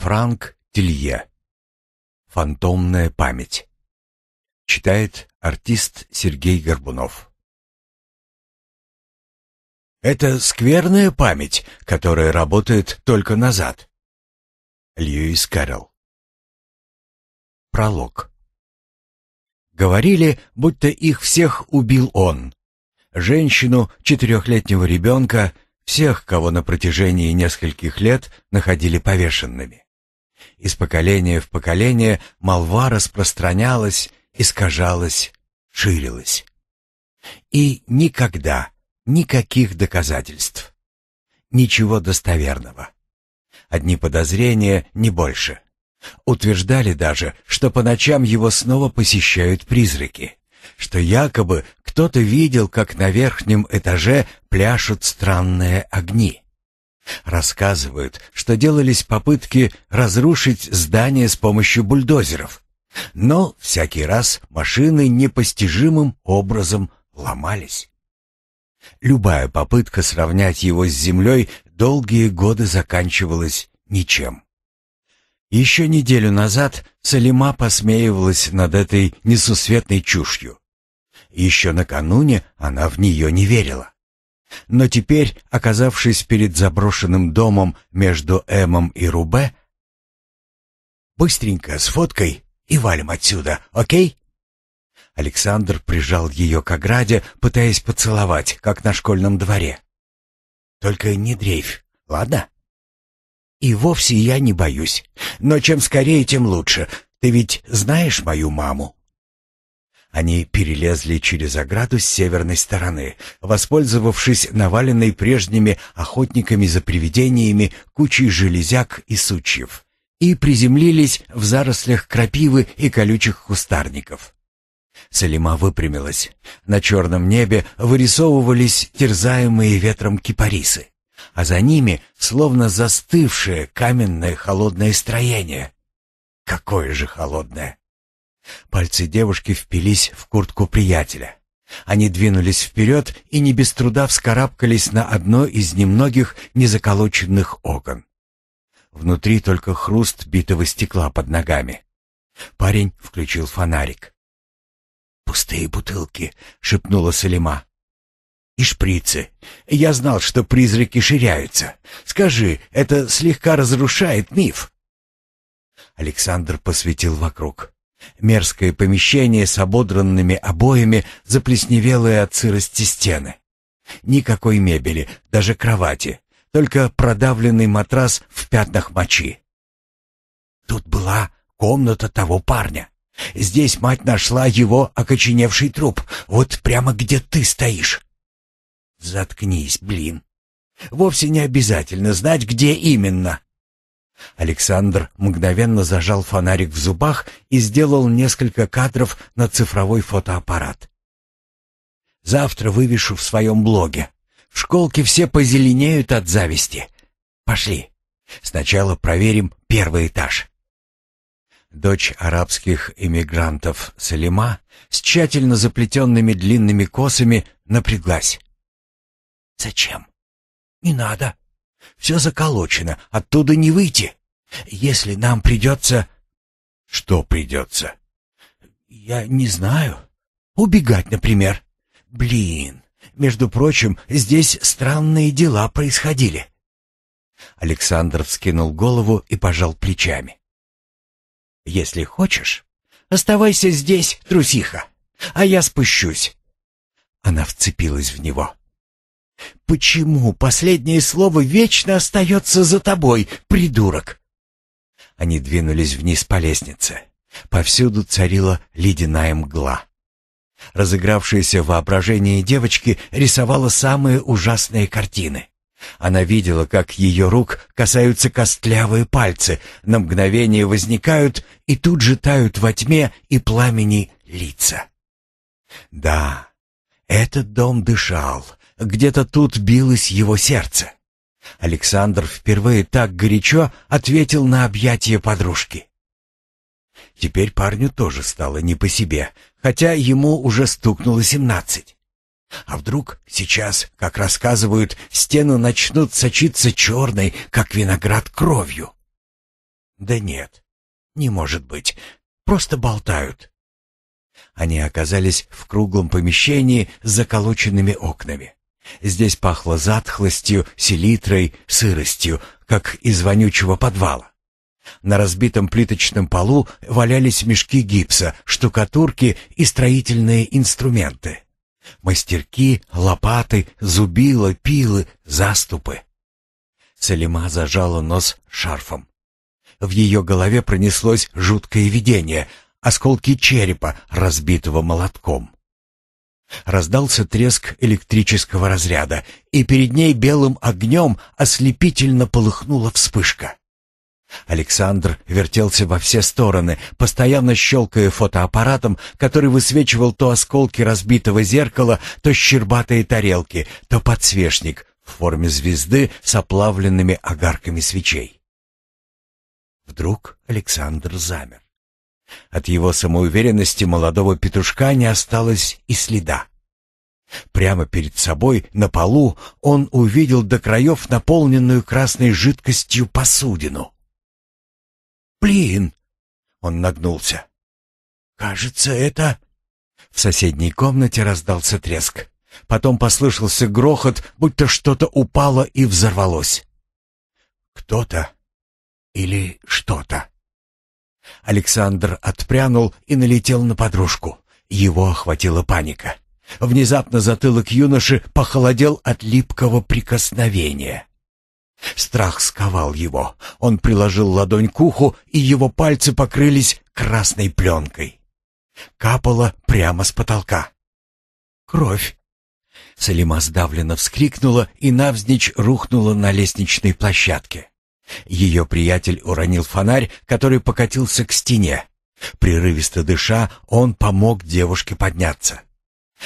Франк Тилье. Фантомная память. Читает артист Сергей Горбунов. Это скверная память, которая работает только назад. Льюис Кэрролл. Пролог. Говорили, будто их всех убил он. Женщину, четырехлетнего ребенка, всех, кого на протяжении нескольких лет находили повешенными. Из поколения в поколение молва распространялась, искажалась, ширилась. И никогда никаких доказательств. Ничего достоверного. Одни подозрения, не больше. Утверждали даже, что по ночам его снова посещают призраки, что якобы кто-то видел, как на верхнем этаже пляшут странные огни. Рассказывают, что делались попытки разрушить здание с помощью бульдозеров. Но всякий раз машины непостижимым образом ломались. Любая попытка сравнять его с землей долгие годы заканчивалась ничем. Еще неделю назад Салима посмеивалась над этой несусветной чушью. Еще накануне она в нее не верила. Но теперь, оказавшись перед заброшенным домом между Эмом и Рубе, «Быстренько, с фоткой и валим отсюда, окей?» Александр прижал ее к ограде, пытаясь поцеловать, как на школьном дворе. «Только не дрейфь, ладно?» «И вовсе я не боюсь. Но чем скорее, тем лучше. Ты ведь знаешь мою маму?» Они перелезли через ограду с северной стороны, воспользовавшись наваленной прежними охотниками за привидениями кучей железяк и сучьев, и приземлились в зарослях крапивы и колючих кустарников. Салима выпрямилась. На черном небе вырисовывались терзаемые ветром кипарисы, а за ними словно застывшее каменное холодное строение. Какое же холодное! Пальцы девушки впились в куртку приятеля. Они двинулись вперед и не без труда вскарабкались на одно из немногих незаколоченных окон. Внутри только хруст битого стекла под ногами. Парень включил фонарик. «Пустые бутылки», — шепнула Салима. «И шприцы. Я знал, что призраки ширяются. Скажи, это слегка разрушает миф». Александр посветил вокруг. Мерзкое помещение с ободранными обоями, заплесневелые от сырости стены. Никакой мебели, даже кровати, только продавленный матрас в пятнах мочи. Тут была комната того парня. Здесь мать нашла его окоченевший труп, вот прямо где ты стоишь. Заткнись, блин. Вовсе не обязательно знать, где именно. Александр мгновенно зажал фонарик в зубах и сделал несколько кадров на цифровой фотоаппарат. «Завтра вывешу в своем блоге. В школке все позеленеют от зависти. Пошли. Сначала проверим первый этаж» дочь арабских эмигрантов Салима, с тщательно заплетенными длинными косами, напряглась. «Зачем? Не надо!» Все заколочено, оттуда не выйти. Если нам придется...» «Что придется?» «Я не знаю. Убегать, например. Блин, между прочим, здесь странные дела происходили». Александр вскинул голову и пожал плечами. «Если хочешь, оставайся здесь, трусиха, а я спущусь». Она вцепилась в него. Почему последнее слово вечно остается за тобой, придурок? Они двинулись вниз по лестнице. Повсюду царила ледяная мгла. Разыгравшееся воображение девочки рисовало самые ужасные картины. Она видела, как ее рук касаются костлявые пальцы, на мгновение возникают и тут же тают во тьме и пламени лица. Да, этот дом дышал, где-то тут билось его сердце. Александр впервые так горячо ответил на объятие подружки. Теперь парню тоже стало не по себе, хотя ему уже стукнуло семнадцать. А вдруг сейчас, как рассказывают, стены начнут сочиться черной, как виноград, кровью? Да нет, не может быть, просто болтают. Они оказались в круглом помещении с заколоченными окнами. Здесь пахло затхлостью, селитрой, сыростью, как из вонючего подвала. На разбитом плиточном полу валялись мешки гипса, штукатурки и строительные инструменты. Мастерки, лопаты, зубила, пилы, заступы. Салима зажала нос шарфом. В ее голове пронеслось жуткое видение — осколки черепа, разбитого молотком. Раздался треск электрического разряда, и перед ней белым огнем ослепительно полыхнула вспышка. Александр вертелся во все стороны, постоянно щелкая фотоаппаратом, который высвечивал то осколки разбитого зеркала, то щербатые тарелки, то подсвечник в форме звезды с оплавленными огарками свечей. Вдруг Александр замер. От его самоуверенности молодого петушка не осталось и следа. Прямо перед собой, на полу, он увидел до краев наполненную красной жидкостью посудину. «Блин!» — он нагнулся. «Кажется, это...» В соседней комнате раздался треск. Потом послышался грохот, будто что-то упало и взорвалось. «Кто-то или что-то?» Александр отпрянул и налетел на подружку. Его охватила паника. Внезапно затылок юноши похолодел от липкого прикосновения. Страх сковал его. Он приложил ладонь к уху, и его пальцы покрылись красной пленкой. Капала прямо с потолка. Кровь. Салима сдавленно вскрикнула и навзничь рухнула на лестничной площадке. Ее приятель уронил фонарь, который покатился к стене. Прерывисто дыша, он помог девушке подняться.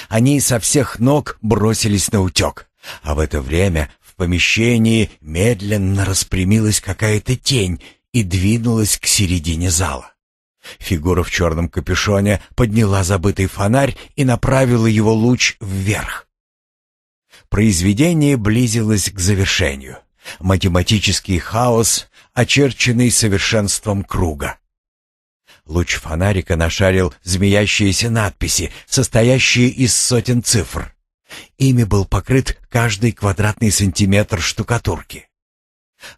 Они со всех ног бросились на утек, а в это время в помещении медленно распрямилась какая-то тень и двинулась к середине зала. Фигура в черном капюшоне подняла забытый фонарь и направила его луч вверх. Произведение близилось к завершению математический хаос, очерченный совершенством круга. Луч фонарика нашарил змеящиеся надписи, состоящие из сотен цифр. Ими был покрыт каждый квадратный сантиметр штукатурки.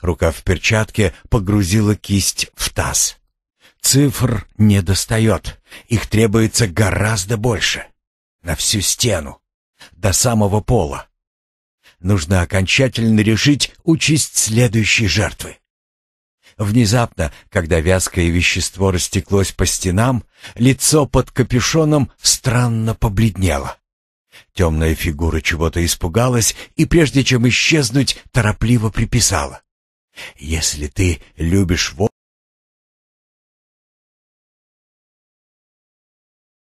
Рука в перчатке погрузила кисть в таз. Цифр не достает, их требуется гораздо больше. На всю стену, до самого пола. Нужно окончательно решить участь следующей жертвы. Внезапно, когда вязкое вещество растеклось по стенам, лицо под капюшоном странно побледнело. Темная фигура чего-то испугалась и, прежде чем исчезнуть, торопливо приписала. «Если ты любишь воду,